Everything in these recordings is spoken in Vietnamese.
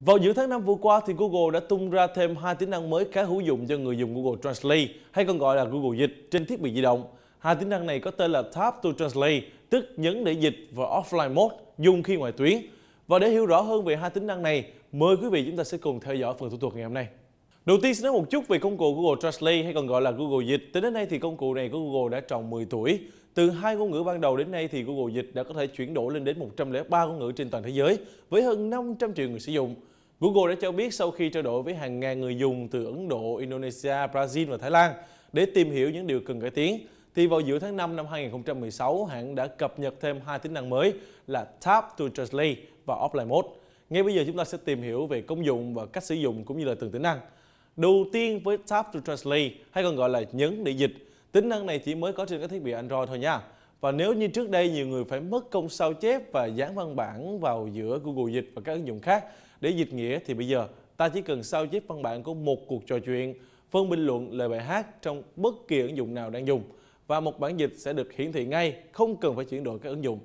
Vào giữa tháng 5 vừa qua thì Google đã tung ra thêm hai tính năng mới khá hữu dụng cho người dùng Google Translate hay còn gọi là Google Dịch trên thiết bị di động. Hai tính năng này có tên là Tap to Translate, tức nhấn để dịch và Offline Mode dùng khi ngoài tuyến. Và để hiểu rõ hơn về hai tính năng này, mời quý vị chúng ta sẽ cùng theo dõi phần thủ thuật ngày hôm nay. Đầu tiên sẽ nói một chút về công cụ Google Translate hay còn gọi là Google Dịch. Tính đến nay thì công cụ này của Google đã tròn 10 tuổi. Từ hai ngôn ngữ ban đầu đến nay thì Google Dịch đã có thể chuyển đổi lên đến 103 ngôn ngữ trên toàn thế giới với hơn 500 triệu người sử dụng. Google đã cho biết sau khi trao đổi với hàng ngàn người dùng từ Ấn Độ, Indonesia, Brazil và Thái Lan để tìm hiểu những điều cần cải tiến, thì vào giữa tháng 5 năm 2016, hãng đã cập nhật thêm hai tính năng mới là Tap to Translate và Offline Mode. Ngay bây giờ chúng ta sẽ tìm hiểu về công dụng và cách sử dụng cũng như là từng tính năng. Đầu tiên với Tap to Translate hay còn gọi là nhấn để dịch, tính năng này chỉ mới có trên các thiết bị Android thôi nha. Và nếu như trước đây nhiều người phải mất công sao chép và dán văn bản vào giữa Google Dịch và các ứng dụng khác để dịch nghĩa thì bây giờ ta chỉ cần sao chép văn bản của một cuộc trò chuyện, phân bình luận lời bài hát trong bất kỳ ứng dụng nào đang dùng và một bản dịch sẽ được hiển thị ngay, không cần phải chuyển đổi các ứng dụng.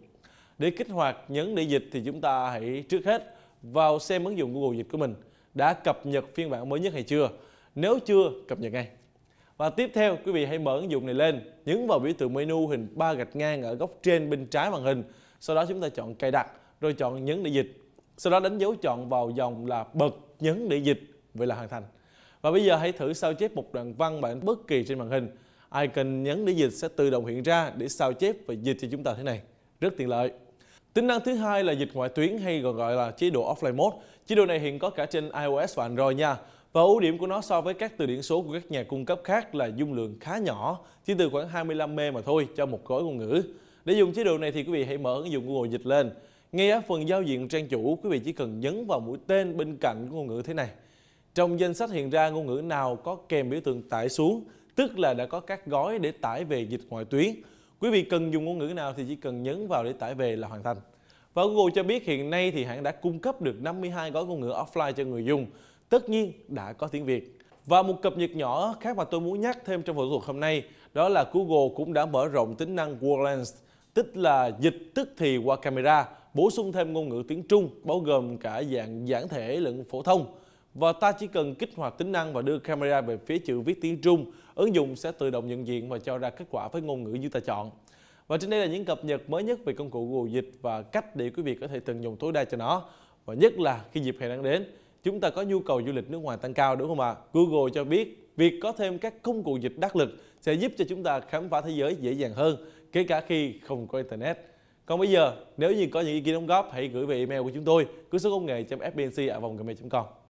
Để kích hoạt nhấn để dịch thì chúng ta hãy trước hết vào xem ứng dụng Google Dịch của mình đã cập nhật phiên bản mới nhất hay chưa. Nếu chưa, cập nhật ngay. Và tiếp theo quý vị hãy mở ứng dụng này lên, nhấn vào biểu tượng menu hình ba gạch ngang ở góc trên bên trái màn hình. Sau đó chúng ta chọn cài đặt, rồi chọn nhấn để dịch. Sau đó đánh dấu chọn vào dòng là bật nhấn để dịch, vậy là hoàn thành. Và bây giờ hãy thử sao chép một đoạn văn bản bất kỳ trên màn hình. Icon nhấn để dịch sẽ tự động hiện ra để sao chép và dịch cho chúng ta thế này. Rất tiện lợi. Tính năng thứ hai là dịch ngoại tuyến hay còn gọi là chế độ offline mode. Chế độ này hiện có cả trên iOS và Android nha. Và ưu điểm của nó so với các từ điển số của các nhà cung cấp khác là dung lượng khá nhỏ, chỉ từ khoảng 25 mê mà thôi cho một gói ngôn ngữ. Để dùng chế độ này thì quý vị hãy mở ứng dụng Google Dịch lên. Ngay ở phần giao diện trang chủ, quý vị chỉ cần nhấn vào mũi tên bên cạnh ngôn ngữ thế này. Trong danh sách hiện ra ngôn ngữ nào có kèm biểu tượng tải xuống, tức là đã có các gói để tải về dịch ngoại tuyến. Quý vị cần dùng ngôn ngữ nào thì chỉ cần nhấn vào để tải về là hoàn thành. Và Google cho biết hiện nay thì hãng đã cung cấp được 52 gói ngôn ngữ offline cho người dùng tất nhiên đã có tiếng Việt. Và một cập nhật nhỏ khác mà tôi muốn nhắc thêm trong phẫu thuật hôm nay đó là Google cũng đã mở rộng tính năng World Lens, tức là dịch tức thì qua camera, bổ sung thêm ngôn ngữ tiếng Trung, bao gồm cả dạng giản thể lẫn phổ thông. Và ta chỉ cần kích hoạt tính năng và đưa camera về phía chữ viết tiếng Trung, ứng dụng sẽ tự động nhận diện và cho ra kết quả với ngôn ngữ như ta chọn. Và trên đây là những cập nhật mới nhất về công cụ Google Dịch và cách để quý vị có thể tận dụng tối đa cho nó. Và nhất là khi dịp hè đang đến, chúng ta có nhu cầu du lịch nước ngoài tăng cao đúng không ạ? Google cho biết việc có thêm các công cụ dịch đắc lực sẽ giúp cho chúng ta khám phá thế giới dễ dàng hơn, kể cả khi không có Internet. Còn bây giờ, nếu như có những ý kiến đóng góp, hãy gửi về email của chúng tôi, cứ số công nghệ fbnc com